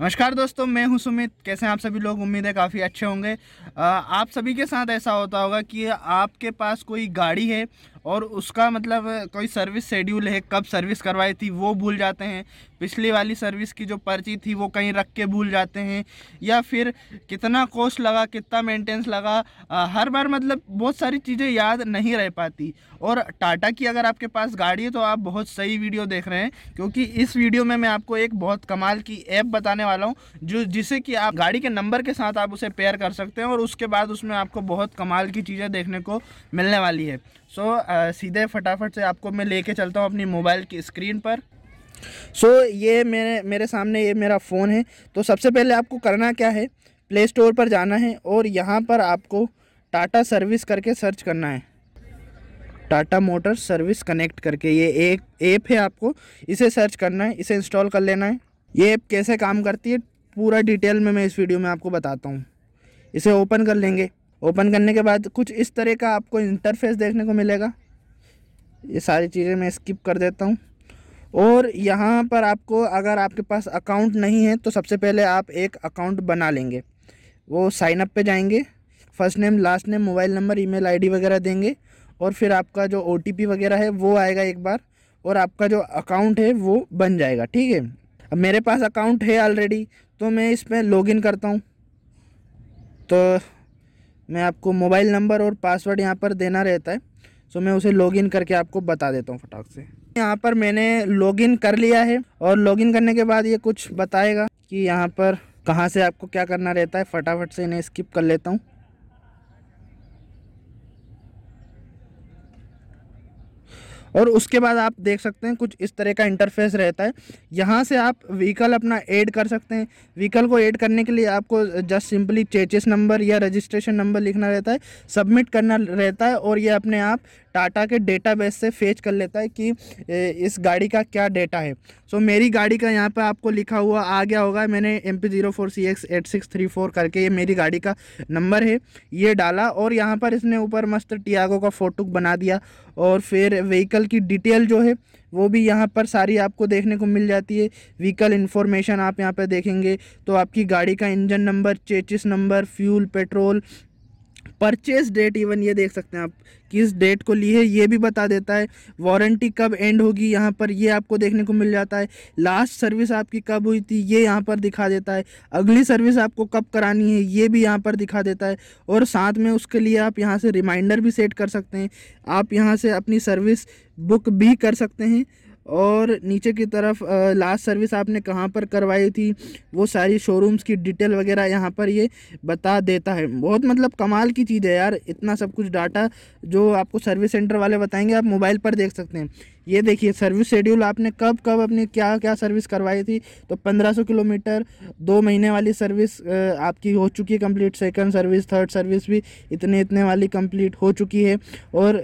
नमस्कार दोस्तों मैं हूं सुमित कैसे हैं आप सभी लोग उम्मीद है काफ़ी अच्छे होंगे आप सभी के साथ ऐसा होता होगा कि आपके पास कोई गाड़ी है और उसका मतलब कोई सर्विस शेड्यूल है कब सर्विस करवाई थी वो भूल जाते हैं पिछली वाली सर्विस की जो पर्ची थी वो कहीं रख के भूल जाते हैं या फिर कितना कोस्ट लगा कितना मेंटेनेंस लगा आ, हर बार मतलब बहुत सारी चीज़ें याद नहीं रह पाती और टाटा की अगर आपके पास गाड़ी है तो आप बहुत सही वीडियो देख रहे हैं क्योंकि इस वीडियो में मैं आपको एक बहुत कमाल की ऐप बताने वाला हूँ जो जिसे कि आप गाड़ी के नंबर के साथ आप उसे पेयर कर सकते हैं और उसके बाद उसमें आपको बहुत कमाल की चीज़ें देखने को मिलने वाली है सो so, सीधे फटाफट से आपको मैं लेके चलता हूँ अपनी मोबाइल की स्क्रीन पर सो so, ये मेरे मेरे सामने ये मेरा फ़ोन है तो सबसे पहले आपको करना क्या है प्ले स्टोर पर जाना है और यहाँ पर आपको टाटा सर्विस करके सर्च करना है टाटा मोटर सर्विस कनेक्ट करके ये एक ऐप है आपको इसे सर्च करना है इसे इंस्टॉल कर लेना है ये ऐप कैसे काम करती है पूरा डिटेल में मैं इस वीडियो में आपको बताता हूँ इसे ओपन कर लेंगे ओपन करने के बाद कुछ इस तरह का आपको इंटरफेस देखने को मिलेगा ये सारी चीज़ें मैं स्किप कर देता हूँ और यहाँ पर आपको अगर आपके पास अकाउंट नहीं है तो सबसे पहले आप एक अकाउंट बना लेंगे वो साइनअप पे जाएंगे first name last name mobile number email ID वगैरह देंगे और फिर आपका जो ओ वगैरह है वो आएगा एक बार और आपका जो अकाउंट है वो बन जाएगा ठीक है अब मेरे पास अकाउंट है ऑलरेडी तो मैं इसमें लॉगिन करता हूँ तो मैं आपको मोबाइल नंबर और पासवर्ड यहाँ पर देना रहता है सो मैं उसे लॉगिन करके आपको बता देता हूँ फटाक से यहाँ पर मैंने लॉगिन कर लिया है और लॉगिन करने के बाद ये कुछ बताएगा कि यहाँ पर कहाँ से आपको क्या करना रहता है फटाफट से इन्हें स्किप कर लेता हूँ और उसके बाद आप देख सकते हैं कुछ इस तरह का इंटरफेस रहता है यहाँ से आप व्हीकल अपना ऐड कर सकते हैं व्हीकल को ऐड करने के लिए आपको जस्ट सिंपली चेचिस नंबर या रजिस्ट्रेशन नंबर लिखना रहता है सबमिट करना रहता है और ये अपने आप टाटा के डेटा से फेच कर लेता है कि इस गाड़ी का क्या डेटा है सो so, मेरी गाड़ी का यहाँ पर आपको लिखा हुआ आ गया होगा मैंने M P zero four C X eight six three four करके ये मेरी गाड़ी का नंबर है ये डाला और यहाँ पर इसने ऊपर मस्त टियागो का फ़ोटो बना दिया और फिर व्हीकल की डिटेल जो है वो भी यहाँ पर सारी आपको देखने को मिल जाती है व्हीकल इन्फॉर्मेशन आप यहाँ पर देखेंगे तो आपकी गाड़ी का engine number chassis number fuel petrol purchase date even ये देख सकते हैं आप किस डेट को ली है ये भी बता देता है वारंटी कब एंड होगी यहाँ पर ये आपको देखने को मिल जाता है लास्ट सर्विस आपकी कब हुई थी ये यहाँ पर दिखा देता है अगली सर्विस आपको कब करानी है ये भी यहाँ पर दिखा देता है और साथ में उसके लिए आप यहाँ से रिमाइंडर भी सेट कर सकते हैं आप यहाँ से अपनी सर्विस बुक भी कर सकते हैं और नीचे की तरफ लास्ट सर्विस आपने कहाँ पर करवाई थी वो सारी शोरूम्स की डिटेल वगैरह यहाँ पर ये बता देता है बहुत मतलब कमाल की चीज़ है यार इतना सब कुछ डाटा जो आपको सर्विस सेंटर वाले बताएंगे आप मोबाइल पर देख सकते हैं ये देखिए सर्विस शेड्यूल आपने कब कब अपनी क्या क्या सर्विस करवाई थी तो पंद्रह सौ किलोमीटर दो महीने वाली सर्विस आपकी हो चुकी है complete second service third service भी इतने इतने वाली कंप्लीट हो चुकी है और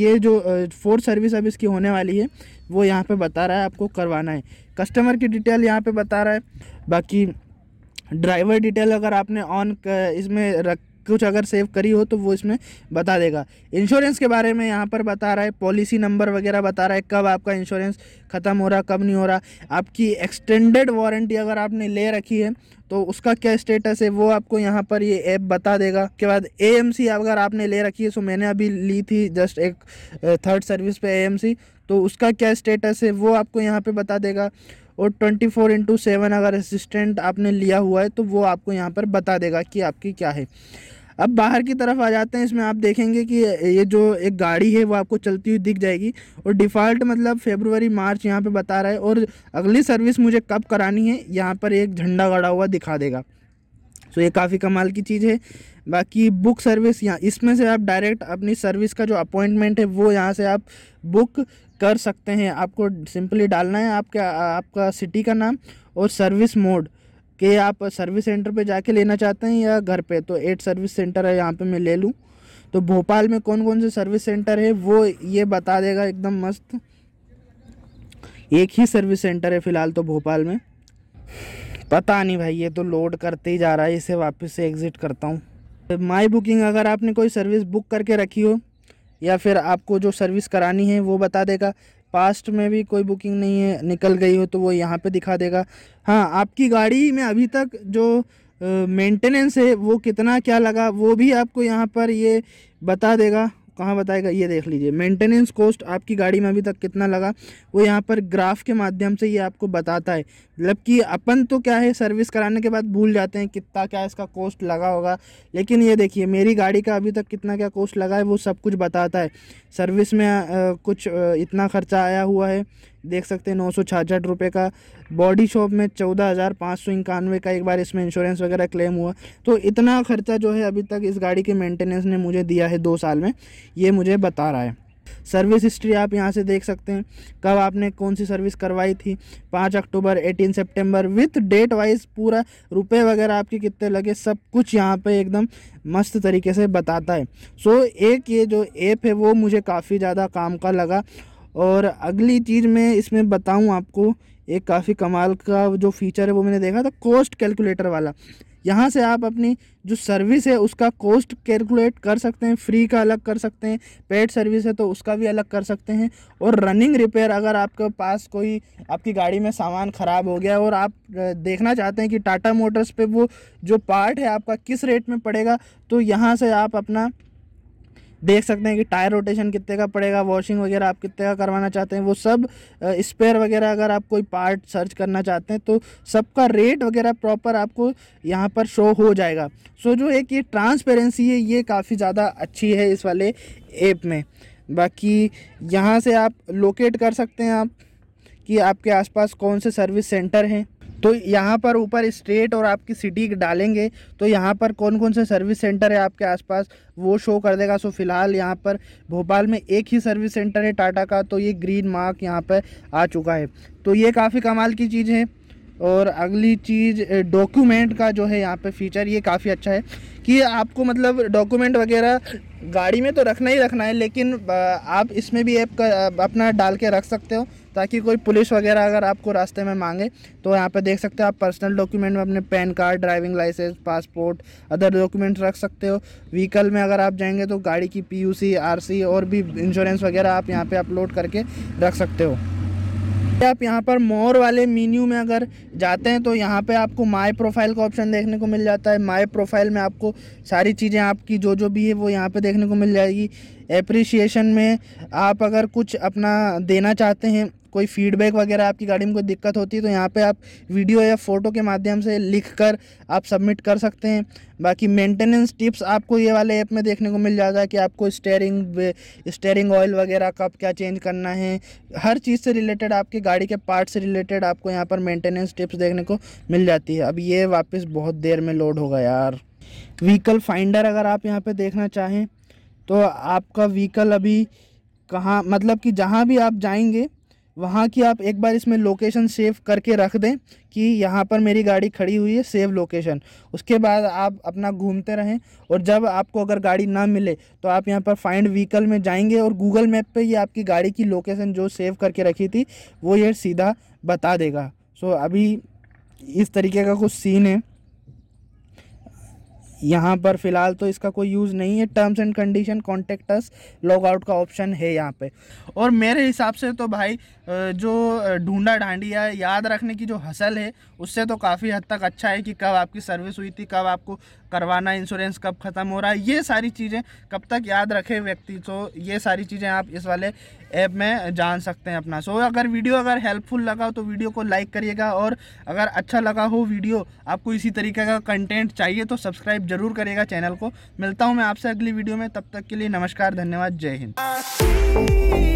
ये जो फोर्थ सर्विस अब इसकी होने वाली है वो यहाँ पे बता रहा है आपको करवाना है कस्टमर की डिटेल यहाँ पे बता रहा है बाकी ड्राइवर डिटेल अगर आपने ऑन इसमें रख कुछ अगर सेव करी हो तो वो इसमें बता देगा इंश्योरेंस के बारे में यहाँ पर बता रहा है पॉलिसी नंबर वगैरह बता रहा है कब आपका इंश्योरेंस ख़त्म हो रहा कब नहीं हो रहा आपकी एक्सटेंडेड वारंटी अगर आपने ले रखी है तो उसका क्या स्टेटस है वो आपको यहाँ पर ये ऐप बता देगा के बाद ए अगर आपने ले रखी है सो तो मैंने अभी ली थी जस्ट एक थर्ड सर्विस पे ए तो उसका क्या स्टेटस है वो आपको यहाँ पे बता देगा और ट्वेंटी फोर इंटू सेवन अगर असिस्टेंट आपने लिया हुआ है तो वो आपको यहाँ पर बता देगा कि आपकी क्या है अब बाहर की तरफ आ जाते हैं इसमें आप देखेंगे कि ये जो एक गाड़ी है वो आपको चलती हुई दिख जाएगी और डिफ़ॉल्ट मतलब फेबरवरी मार्च यहाँ पे बता रहा है और अगली सर्विस मुझे कब करानी है यहाँ पर एक झंडा गड़ा हुआ दिखा देगा सो तो ये काफ़ी कमाल की चीज़ है बाकी बुक सर्विस यहाँ इसमें से आप डायरेक्ट अपनी सर्विस का जो अपॉइंटमेंट है वो यहाँ से आप बुक कर सकते हैं आपको सिंपली डालना है आपका आपका सिटी का नाम और सर्विस मोड कि आप सर्विस सेंटर पे जाके लेना चाहते हैं या घर पे तो एट सर्विस सेंटर है यहाँ पे मैं ले लूँ तो भोपाल में कौन कौन से सर्विस सेंटर है वो ये बता देगा एकदम मस्त एक ही सर्विस सेंटर है फ़िलहाल तो भोपाल में पता नहीं भाई ये तो लोड करते ही जा रहा है इसे वापस से एग्ज़िट करता हूँ माई बुकिंग अगर आपने कोई सर्विस बुक करके रखी हो या फिर आपको जो सर्विस करानी है वो बता देगा पास्ट में भी कोई बुकिंग नहीं है निकल गई हो तो वो यहाँ पे दिखा देगा हाँ आपकी गाड़ी में अभी तक जो मेंटेनेंस है वो कितना क्या लगा वो भी आपको यहाँ पर ये बता देगा कहाँ बताएगा ये देख लीजिए मेंटेनेंस कॉस्ट आपकी गाड़ी में अभी तक कितना लगा वो यहाँ पर ग्राफ के माध्यम से ये आपको बताता है मतलब कि अपन तो क्या है सर्विस कराने के बाद भूल जाते हैं कितना क्या इसका कॉस्ट लगा होगा लेकिन ये देखिए मेरी गाड़ी का अभी तक कितना क्या कॉस्ट लगा है वो सब कुछ बताता है सर्विस में आ, कुछ आ, इतना खर्चा आया हुआ है देख सकते हैं नौ सौ छाछठ रुपये का बॉडी शॉप में चौदह हज़ार पाँच सौ इक्यानवे का एक बार इसमें इंश्योरेंस वगैरह क्लेम हुआ तो इतना खर्चा जो है अभी तक इस गाड़ी के मेंटेनेंस ने मुझे दिया है दो साल में ये मुझे बता रहा है सर्विस हिस्ट्री आप यहाँ से देख सकते हैं कब आपने कौन सी सर्विस करवाई थी पाँच अक्टूबर एटीन सितंबर विथ डेट वाइज पूरा रुपए वगैरह आपके कितने लगे सब कुछ यहाँ पे एकदम मस्त तरीके से बताता है सो so, एक ये जो ऐप है वो मुझे काफ़ी ज़्यादा काम का लगा और अगली चीज़ मैं इसमें बताऊँ आपको एक काफ़ी कमाल का जो फीचर है वो मैंने देखा था कॉस्ट कैलकुलेटर वाला यहाँ से आप अपनी जो सर्विस है उसका कॉस्ट कैलकुलेट कर सकते हैं फ्री का अलग कर सकते हैं पेड सर्विस है तो उसका भी अलग कर सकते हैं और रनिंग रिपेयर अगर आपके पास कोई आपकी गाड़ी में सामान ख़राब हो गया और आप देखना चाहते हैं कि टाटा मोटर्स पे वो जो पार्ट है आपका किस रेट में पड़ेगा तो यहाँ से आप अपना देख सकते हैं कि टायर रोटेशन कितने का पड़ेगा वॉशिंग वगैरह आप कितने का करवाना चाहते हैं वो सब स्पेयर वगैरह अगर आप कोई पार्ट सर्च करना चाहते हैं तो सबका रेट वगैरह प्रॉपर आपको यहाँ पर शो हो जाएगा सो जो एक ये ट्रांसपेरेंसी है ये काफ़ी ज़्यादा अच्छी है इस वाले ऐप में बाकी यहाँ से आप लोकेट कर सकते हैं आप कि आपके आसपास कौन से सर्विस सेंटर हैं तो यहाँ पर ऊपर स्टेट और आपकी सिटी डालेंगे तो यहाँ पर कौन कौन से सर्विस सेंटर है आपके आसपास वो शो कर देगा सो फिलहाल यहाँ पर भोपाल में एक ही सर्विस सेंटर है टाटा का तो ये ग्रीन मार्क यहाँ पर आ चुका है तो ये काफ़ी कमाल की चीज़ है और अगली चीज़ डॉक्यूमेंट का जो है यहाँ पे फीचर ये काफ़ी अच्छा है कि आपको मतलब डॉक्यूमेंट वगैरह गाड़ी में तो रखना ही रखना है लेकिन आप इसमें भी ऐप अपना डाल के रख सकते हो ताकि कोई पुलिस वगैरह अगर आपको रास्ते में मांगे तो यहाँ पे देख सकते हो आप पर्सनल डॉक्यूमेंट में अपने PAN card driving licence passport other documents रख सकते हो व्हीकल में अगर आप जाएंगे तो गाड़ी की पीयूसी आरसी और भी इंश्योरेंस वगैरह आप यहाँ पर अपलोड करके रख सकते हो आप यहाँ पर मोर वाले मीन्यू में अगर जाते हैं तो यहाँ पे आपको माय प्रोफाइल का ऑप्शन देखने को मिल जाता है माय प्रोफाइल में आपको सारी चीज़ें आपकी जो जो भी है वो यहाँ पे देखने को मिल जाएगी एप्रिसिएशन में आप अगर कुछ अपना देना चाहते हैं कोई फीडबैक वगैरह आपकी गाड़ी में कोई दिक्कत होती है तो यहाँ पे आप वीडियो या फ़ोटो के माध्यम से लिख कर आप सबमिट कर सकते हैं बाकी मेंटेनेंस टिप्स आपको ये वाले ऐप में देखने को मिल जाता है कि आपको स्टेयरिंग स्टेयरिंग ऑयल वगैरह कब क्या चेंज करना है हर चीज़ से रिलेटेड आपकी गाड़ी के पार्ट से रिलेटेड आपको यहाँ पर मेंटेनेंस टिप्स देखने को मिल जाती है अब ये वापस बहुत देर में लोड होगा यार व्हीकल फाइंडर अगर आप यहाँ पर देखना चाहें तो आपका व्हीकल अभी कहाँ मतलब कि जहाँ भी आप जाएंगे वहाँ की आप एक बार इसमें लोकेशन सेव करके रख दें कि यहाँ पर मेरी गाड़ी खड़ी हुई है सेव लोकेशन उसके बाद आप अपना घूमते रहें और जब आपको अगर गाड़ी ना मिले तो आप यहाँ पर फाइंड व्हीकल में जाएंगे और गूगल मैप पे ये आपकी गाड़ी की लोकेशन जो सेव करके रखी थी वो ये सीधा बता देगा सो अभी इस तरीके का कुछ सीन है यहाँ पर फ़िलहाल तो इसका कोई यूज़ नहीं है terms and condition contact us log out का ऑप्शन है यहाँ पे और मेरे हिसाब से तो भाई जो ढूंढा ढांडिया याद रखने की जो हसल है उससे तो काफ़ी हद तक अच्छा है कि कब आपकी सर्विस हुई थी कब आपको करवाना इंश्योरेंस कब ख़त्म हो रहा है ये सारी चीज़ें कब तक याद रखे व्यक्ति तो ये सारी चीज़ें आप इस वाले ऐप में जान सकते हैं अपना सो so, अगर वीडियो अगर हेल्पफुल लगा हो तो वीडियो को लाइक करिएगा और अगर अच्छा लगा हो वीडियो आपको इसी तरीके का कंटेंट चाहिए तो सब्सक्राइब जरूर करिएगा चैनल को मिलता हूँ मैं आपसे अगली वीडियो में तब तक के लिए नमस्कार धन्यवाद जय हिंद